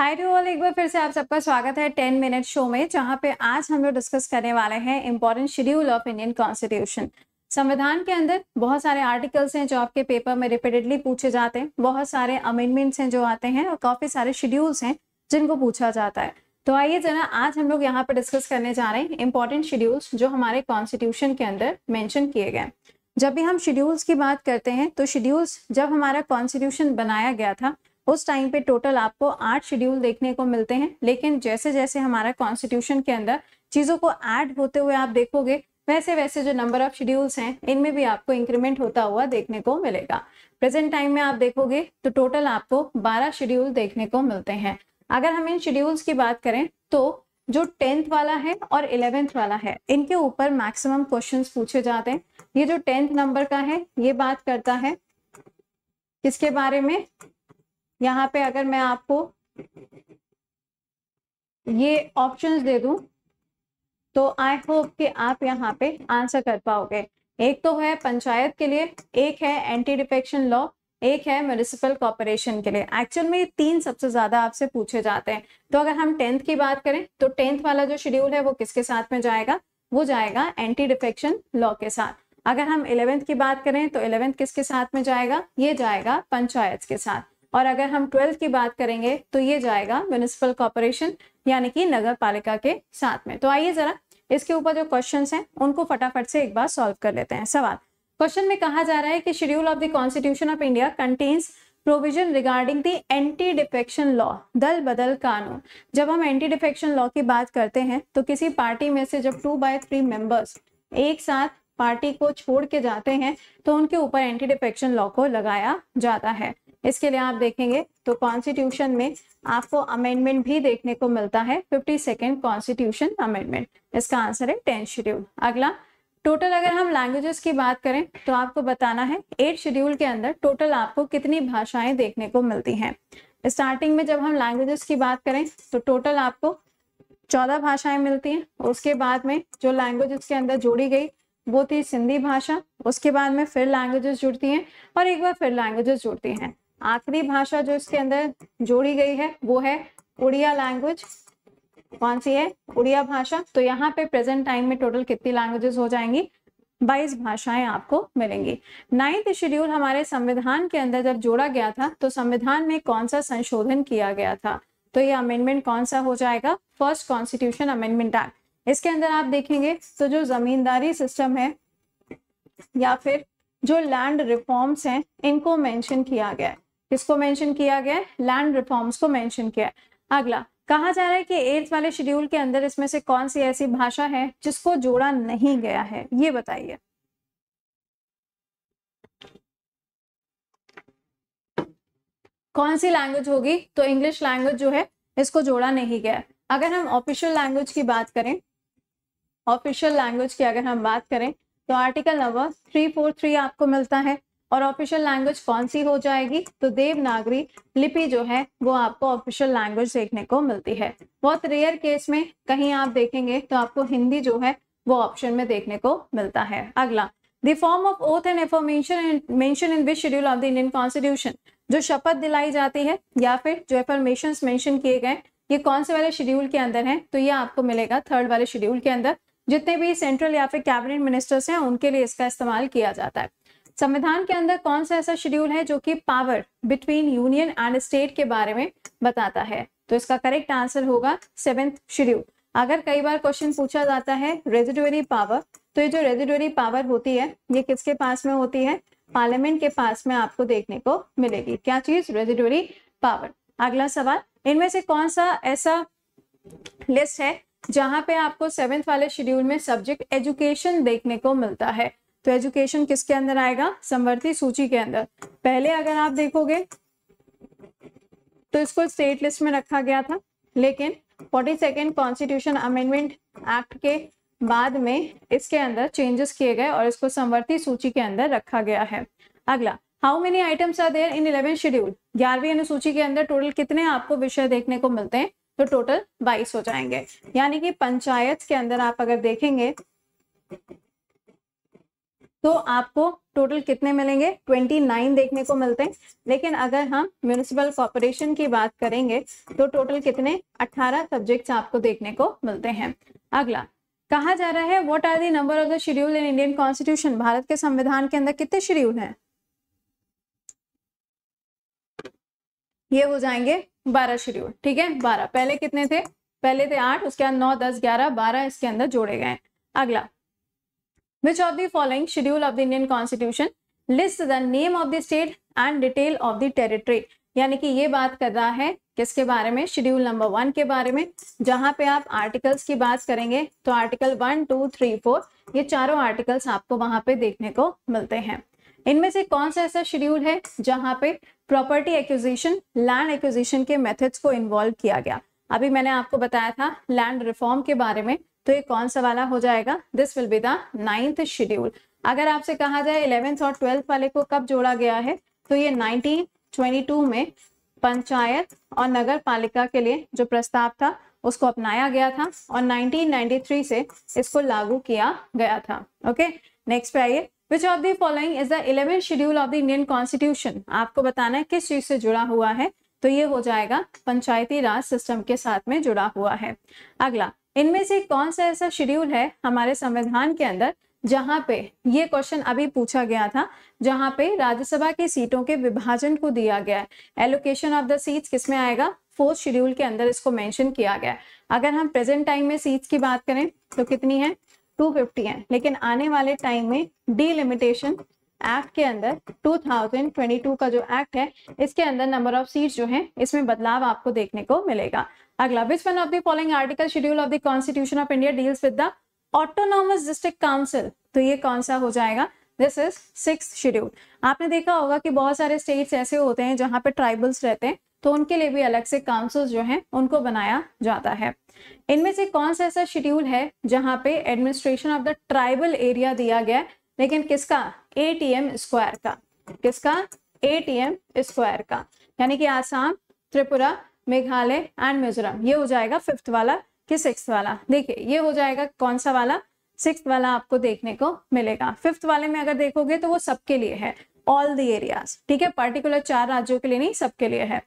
Hi to all एक बार फिर से आप सबका स्वागत है टेन मिनट शो में जहां पे आज हम लोग डिस्कस करने वाले हैं important schedule of Indian constitution संविधान के अंदर बहुत सारे आर्टिकल्स हैं जो आपके पेपर में रिपीटेडली पूछे जाते हैं बहुत सारे अमेंडमेंट्स हैं जो आते हैं और काफी सारे शेड्यूल्स हैं जिनको पूछा जाता है तो आइए जरा आज हम लोग यहाँ पर डिस्कस करने जा रहे हैं इंपॉर्टेंट शेड्यूल्स जो हमारे कॉन्स्टिट्यूशन के अंदर मैंशन किए गए जब भी हम शेड्यूल्स की बात करते हैं तो शेड्यूल्स जब हमारा कॉन्स्टिट्यूशन बनाया गया था उस टाइम पे टोटल आपको आठ शेड्यूल देखने को मिलते हैं लेकिन जैसे जैसे हमारा कॉन्स्टिट्यूशन के अंदर चीज़ों को ऐड होते हुए आप देखोगे वैसे वैसे जो नंबर ऑफ शेड्यूल्स हैं इनमें भी आपको इंक्रीमेंट होता हुआ देखने को मिलेगा प्रेजेंट टाइम में आप देखोगे तो टोटल आपको 12 शेड्यूल देखने को मिलते हैं अगर हम इन शेड्यूल्स की बात करें तो जो टेंथ वाला है और इलेवेंथ वाला है इनके ऊपर मैक्सिमम क्वेश्चन पूछे जाते हैं ये जो टेंथ नंबर का है ये बात करता है किसके बारे में यहाँ पे अगर मैं आपको ये ऑप्शंस दे दूं तो आई होप कि आप यहाँ पे आंसर कर पाओगे एक तो है पंचायत के लिए एक है एंटी डिफेक्शन लॉ एक है म्यूनिसिपल कॉरपोरेशन के लिए एक्चुअल में ये तीन सबसे ज्यादा आपसे पूछे जाते हैं तो अगर हम टेंथ की बात करें तो टेंथ वाला जो शेड्यूल है वो किसके साथ में जाएगा वो जाएगा एंटी डिफेक्शन लॉ के साथ अगर हम इलेवेंथ की बात करें तो इलेवेंथ किसके साथ में जाएगा ये जाएगा पंचायत के साथ और अगर हम ट्वेल्थ की बात करेंगे तो ये जाएगा म्यूनिसिपल कॉरपोरेशन यानी कि नगर पालिका के साथ में तो आइए जरा इसके ऊपर जो क्वेश्चन हैं उनको फटाफट से एक बार सॉल्व कर लेते हैं सवाल क्वेश्चन में कहा जा रहा है कि schedule of the constitution of India contains provision regarding the anti defection law दल बदल कानून जब हम एंटी डिफेक्शन लॉ की बात करते हैं तो किसी पार्टी में से जब टू बाय थ्री मेंबर्स एक साथ पार्टी को छोड़ के जाते हैं तो उनके ऊपर एंटी डिफेक्शन लॉ को लगाया जाता है इसके लिए आप देखेंगे तो कॉन्स्टिट्यूशन में आपको अमेंडमेंट भी देखने को मिलता है फिफ्टी सेकेंड कॉन्स्टिट्यूशन अमेंडमेंट इसका आंसर है टेंथ शेड्यूल अगला टोटल अगर हम लैंग्वेजेस की बात करें तो आपको बताना है एट शेड्यूल के अंदर टोटल आपको कितनी भाषाएं देखने को मिलती हैं स्टार्टिंग में जब हम लैंग्वेजेस की बात करें तो टोटल आपको चौदह भाषाएं मिलती हैं उसके बाद में जो लैंग्वेज के अंदर जोड़ी गई वो थी सिंधी भाषा उसके बाद में फिर लैंग्वेजेस जुड़ती हैं और एक बार फिर लैंग्वेजेस जुड़ती हैं आखिरी भाषा जो इसके अंदर जोड़ी गई है वो है उड़िया लैंग्वेज कौन सी है उड़िया भाषा तो यहाँ पे प्रेजेंट टाइम में टोटल कितनी लैंग्वेजेस हो जाएंगी बाईस भाषाएं आपको मिलेंगी नाइन्थ शेड्यूल हमारे संविधान के अंदर जब जोड़ा गया था तो संविधान में कौन सा संशोधन किया गया था तो ये अमेंडमेंट कौन सा हो जाएगा फर्स्ट कॉन्स्टिट्यूशन अमेंडमेंट एक्ट इसके अंदर आप देखेंगे तो जो जमींदारी सिस्टम है या फिर जो लैंड रिफॉर्म्स हैं इनको मेंशन किया गया है किसको मेंशन किया गया है लैंड रिफॉर्म्स को मेंशन किया है अगला कहा जा रहा है कि एट्थ वाले शेड्यूल के अंदर इसमें से कौन सी ऐसी भाषा है जिसको जोड़ा नहीं गया है ये बताइए कौन सी लैंग्वेज होगी तो इंग्लिश लैंग्वेज जो है इसको जोड़ा नहीं गया अगर हम ऑफिशियल लैंग्वेज की बात करें ऑफिशियल लैंग्वेज की अगर हम बात करें तो article number three four three आपको मिलता है और ऑफिशियल लैंग्वेज कौन सी हो जाएगी तो देवनागरी लिपि जो है वो आपको ऑफिशियल लैंग्वेज देखने को मिलती है बहुत रेयर केस में कहीं आप देखेंगे तो आपको हिंदी जो है वो ऑप्शन में देखने को मिलता है अगला the form of oath and affirmation mention in which schedule of the Indian constitution जो शपथ दिलाई जाती है या फिर जो एफॉर्मेशन मेंशन किए गए ये कौन से वाले शेड्यूल के अंदर है तो ये आपको मिलेगा थर्ड वाले शेड्यूल के अंदर जितने भी सेंट्रल या फिर कैबिनेट मिनिस्टर्स हैं उनके लिए इसका इस्तेमाल किया जाता है संविधान के अंदर कौन सा ऐसा शेड्यूल है जो कि power between union and state के बारे में बताता है तो इसका करेक्ट आंसर होगा सेवेंथ शेड्यूल अगर कई बार क्वेश्चन पूछा जाता है रेजिडुअरी पावर तो ये जो रेजिडुअरी पावर होती है ये किसके पास में होती है पार्लियामेंट के पास में आपको देखने को मिलेगी क्या चीज रेजिडुअरी पावर अगला सवाल इनमें से कौन सा ऐसा लिस्ट है जहां पे आपको सेवेंथ वाले शेड्यूल में सब्जेक्ट एजुकेशन देखने को मिलता है तो एजुकेशन किसके अंदर आएगा समवर्ती सूची के अंदर पहले अगर आप देखोगे तो इसको स्टेट लिस्ट में रखा गया था लेकिन forty second constitution amendment act के बाद में इसके अंदर चेंजेस किए गए और इसको समवर्ती सूची के अंदर रखा गया है अगला how many items are there in eleven schedule ग्यारहवीं अनुसूची के अंदर टोटल कितने आपको विषय देखने को मिलते हैं तो टोटल बाईस हो जाएंगे यानी कि पंचायत के अंदर आप अगर देखेंगे तो आपको टोटल कितने मिलेंगे 29 देखने को मिलते हैं लेकिन अगर हम म्यूनिसिपल कॉरपोरेशन की बात करेंगे तो टोटल कितने 18 सब्जेक्ट्स आपको देखने को मिलते हैं अगला कहा जा रहा है what are the number of the schedule in Indian constitution Bharat के संविधान के अंदर कितने शेड्यूल हैं ये हो जाएंगे बारह शेड्यूल ठीक है बारह पहले कितने थे पहले थे आठ उसके बाद नौ दस ग्यारह बारह इसके अंदर जोड़े गए अगला Which of the following schedule of the Indian Constitution lists the name of the state and detail of the territory? यानी कि ये बात कर रहा है किसके बारे में शेड्यूल नंबर वन के बारे में जहां पे आप आर्टिकल्स की बात करेंगे तो article one two three four ये चारों आर्टिकल्स आपको वहां पे देखने को मिलते हैं इनमें से कौन सा ऐसा शेड्यूल है जहां पे प्रॉपर्टी एक्विजिशन लैंड एक्विजिशन के मेथड्स को इन्वॉल्व किया गया अभी मैंने आपको बताया था लैंड रिफॉर्म के बारे में तो ये कौन सा वाला हो जाएगा this will be the ninth schedule अगर आपसे कहा जाए इलेवेंथ और ट्वेल्थ वाले को कब जोड़ा गया है तो ये 1922 में पंचायत और नगर पालिका के लिए जो प्रस्ताव था उसको अपनाया गया था और 1993 से इसको लागू किया गया था ओके नेक्स्ट पे आइए which of the following is the eleventh schedule of the Indian constitution आपको बताना है किस चीज से जुड़ा हुआ है तो ये हो जाएगा पंचायती राज सिस्टम के साथ में जुड़ा हुआ है अगला इनमें से कौन सा ऐसा शेड्यूल है हमारे संविधान के अंदर जहां पे ये क्वेश्चन अभी पूछा गया था जहां पे राज्यसभा की सीटों के विभाजन को दिया गया है एलोकेशन ऑफ द सीट्स किसमें आएगा फोर्थ शेड्यूल के अंदर इसको मेंशन किया गया है अगर हम प्रेजेंट टाइम में सीट्स की बात करें तो कितनी है 250 है लेकिन आने वाले टाइम में डीलिमिटेशन एक्ट के अंदर 2022 का जो एक्ट है इसके अंदर नंबर ऑफ सीट जो है इसमें बदलाव आपको देखने को मिलेगा अगला which one of the article schedule of the constitution of India deals with the autonomous district council तो ये कौन सा हो जाएगा दिस इज सिक्स शेड्यूल आपने देखा होगा कि बहुत सारे स्टेट्स ऐसे होते हैं जहां पे ट्राइबल्स रहते हैं तो उनके लिए भी अलग से काउंसिल जो हैं उनको बनाया जाता है इनमें से कौन सा ऐसा शेड्यूल है जहां पे administration of the tribal area दिया गया लेकिन किसका ए टी एम स्क्वायर का किसका ए टी एम स्क्वायर का यानी कि आसाम त्रिपुरा मेघालय एंड मिजोरम ये हो जाएगा फिफ्थ वाला कि सिक्स वाला देखिए ये हो जाएगा कौन सा वाला सिक्स वाला आपको देखने को मिलेगा फिफ्थ वाले में अगर देखोगे तो वो सबके लिए है ऑल द एरियाज ठीक है पर्टिकुलर चार राज्यों के लिए नहीं सबके लिए है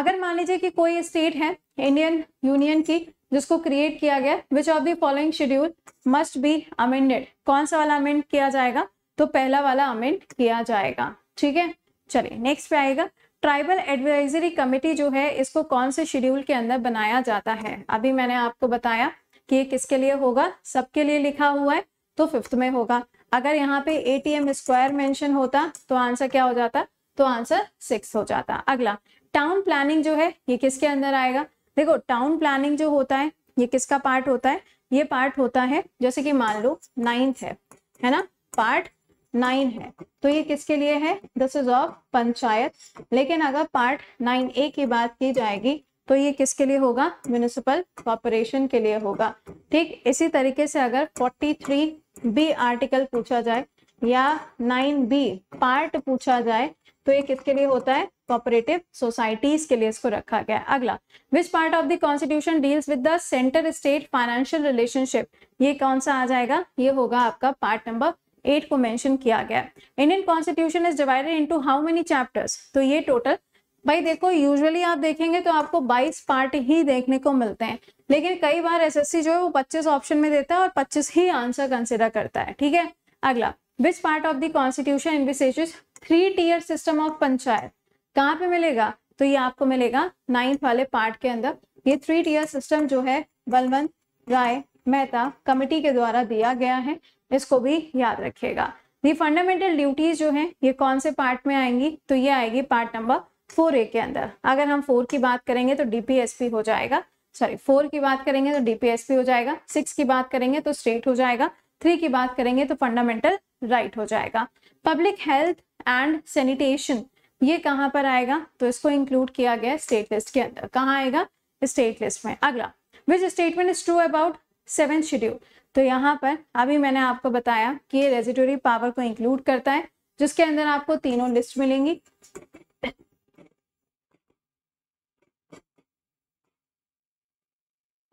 अगर मान लीजिए कि कोई स्टेट है इंडियन यूनियन की जिसको क्रिएट किया गया which of the following schedule must be amended कौन सा वाला अमेंड किया जाएगा तो पहला वाला अमेंड किया जाएगा ठीक है चलिए नेक्स्ट पे आएगा ट्राइबल एडवाइजरी कमेटी जो है इसको कौन से शेड्यूल के अंदर बनाया जाता है अभी मैंने आपको बताया कि ये किसके लिए होगा सबके लिए लिखा हुआ है तो फिफ्थ में होगा अगर यहाँ पे एम स्क्वायर मेंशन होता तो आंसर क्या हो जाता तो आंसर सिक्स हो जाता अगला टाउन प्लानिंग जो है ये किसके अंदर आएगा देखो टाउन प्लानिंग जो होता है ये किसका पार्ट होता है ये पार्ट होता है जैसे कि मान लो नाइन्थ है है ना पार्ट नाइन है तो ये किसके लिए है दिस इज ऑफ पंचायत लेकिन अगर पार्ट नाइन ए की बात की जाएगी तो ये किसके लिए होगा म्यूनिसिपल कॉरपोरेशन के लिए होगा ठीक इसी तरीके से अगर 43 बी आर्टिकल पूछा जाए या 9 बी पार्ट पूछा जाए तो ये किसके लिए होता है कॉपरेटिव सोसाइटीज के लिए इसको रखा गया अगला which part of the constitution deals with the centre state financial relationship ये कौन सा आ जाएगा ये होगा आपका पार्ट नंबर एट को मेंशन किया गया Indian constitution is divided into how many chapters तो ये टोटल भाई देखो यूजुअली आप देखेंगे तो आपको 22 पार्ट ही देखने को मिलते हैं लेकिन कई बार एसएससी जो है वो 25 ऑप्शन में देता है और 25 ही आंसर कंसिडर करता है ठीक है अगला which part of the constitution envisages three tier system of panchayat कहाँ पे मिलेगा तो ये आपको मिलेगा नाइन्थ वाले पार्ट के अंदर ये थ्री टीयर सिस्टम जो है बलवंत राय मेहता कमेटी के द्वारा दिया गया है इसको भी याद रखिएगा ये फंडामेंटल ड्यूटीज जो है ये कौन से पार्ट में आएंगी तो ये आएगी पार्ट नंबर फोर ए के अंदर अगर हम फोर की बात करेंगे तो डीपीएसपी हो जाएगा सॉरी फोर की बात करेंगे तो डीपीएसपी हो जाएगा सिक्स की बात करेंगे तो स्टेट हो जाएगा थ्री की बात करेंगे तो फंडामेंटल राइट हो जाएगा पब्लिक हेल्थ एंड सैनिटेशन ये कहाँ पर आएगा तो इसको इंक्लूड किया गया स्टेट लिस्ट के अंदर कहाँ आएगा स्टेट लिस्ट में अगला which statement is true about seventh schedule तो यहाँ पर अभी मैंने आपको बताया कि ये रेजिटोरी पावर को इंक्लूड करता है जिसके अंदर आपको तीनों लिस्ट मिलेंगी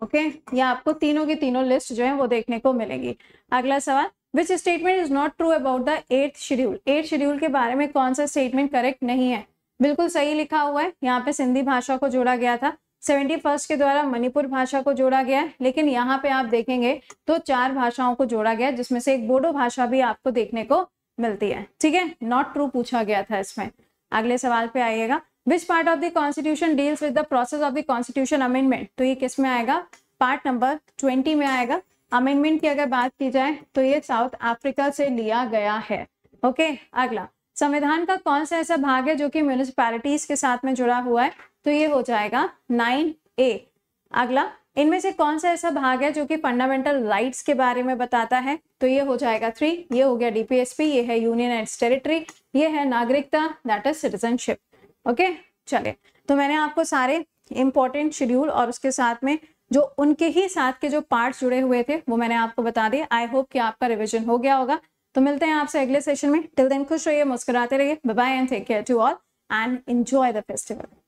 ओके okay? या आपको तीनों की तीनों लिस्ट जो है वो देखने को मिलेगी अगला सवाल which statement is not true about the eight schedule eight schedule के बारे में कौन सा स्टेटमेंट करेक्ट नहीं है बिल्कुल सही लिखा हुआ है यहाँ पे सिंधी भाषा को जोड़ा गया था सेवेंटी फर्स्ट के द्वारा मणिपुर भाषा को जोड़ा गया है लेकिन यहाँ पे आप देखेंगे तो चार भाषाओं को जोड़ा गया जिसमें से एक बोडो भाषा भी आपको देखने को मिलती है ठीक है नॉट ट्रू पूछा गया था इसमें अगले सवाल पे आइएगा which part of the constitution deals with the process of the constitution amendment तो ये किस में आएगा पार्ट नंबर ट्वेंटी में आएगा अमेंडमेंट की अगर बात की जाए तो ये साउथ अफ्रीका से लिया गया है ओके अगला संविधान का कौन सा ऐसा भाग है जो कि म्यूनिसपैलिटीज के साथ में जुड़ा हुआ है तो ये हो जाएगा नाइन ए अगला इनमें से कौन सा ऐसा भाग है जो कि फंडामेंटल राइट्स के बारे में बताता है तो ये हो जाएगा थ्री ये हो गया डीपीएसपी ये है यूनियन एंड टेरिटरी ये है नागरिकता दैट इज सिटीजनशिप ओके चले तो मैंने आपको सारे इंपॉर्टेंट शेड्यूल और उसके साथ में जो उनके ही साथ के जो पार्ट जुड़े हुए थे वो मैंने आपको बता दिए आई होप कि आपका रिविजन हो गया होगा तो मिलते हैं आपसे अगले सेशन में टिल दिन खुश रहिए मुस्कुराते रहिए bye and thank care to all and enjoy the festival